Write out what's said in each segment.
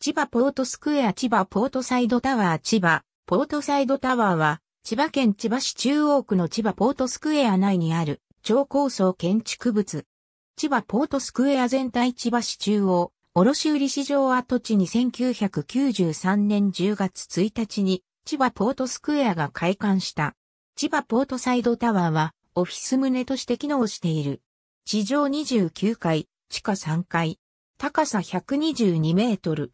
千葉ポートスクエア千葉ポートサイドタワー千葉ポートサイドタワーは千葉県千葉市中央区の千葉ポートスクエア内にある超高層建築物。千葉ポートスクエア全体千葉市中央卸売市場跡地に1993年10月1日に千葉ポートスクエアが開館した。千葉ポートサイドタワーはオフィス棟として機能している。地上29階、地下3階、高さ122メートル。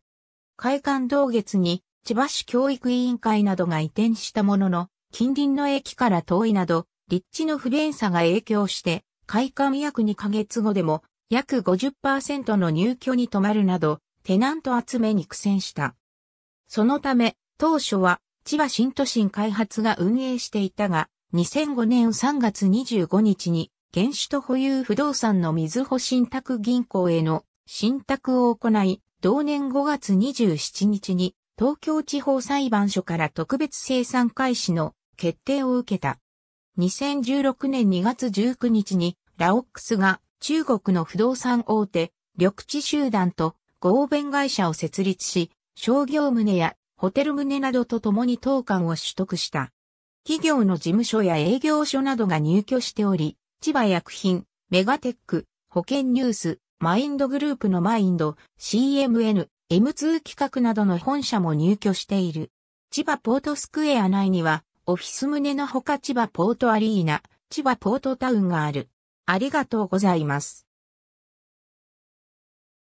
開館同月に千葉市教育委員会などが移転したものの、近隣の駅から遠いなど、立地の不便さが影響して、開館約2ヶ月後でも約50%の入居に止まるなど、テナント集めに苦戦した。そのため、当初は千葉新都心開発が運営していたが、2005年3月25日に、原子と保有不動産の水穂信託銀行への信託を行い、同年5月27日に東京地方裁判所から特別生産開始の決定を受けた。2016年2月19日にラオックスが中国の不動産大手、緑地集団と合弁会社を設立し、商業棟やホテル棟などと共に当館を取得した。企業の事務所や営業所などが入居しており、千葉薬品、メガテック、保険ニュース、マインドグループのマインド、CMN、M2 企画などの本社も入居している。千葉ポートスクエア内には、オフィス棟のほか千葉ポートアリーナ、千葉ポートタウンがある。ありがとうございます。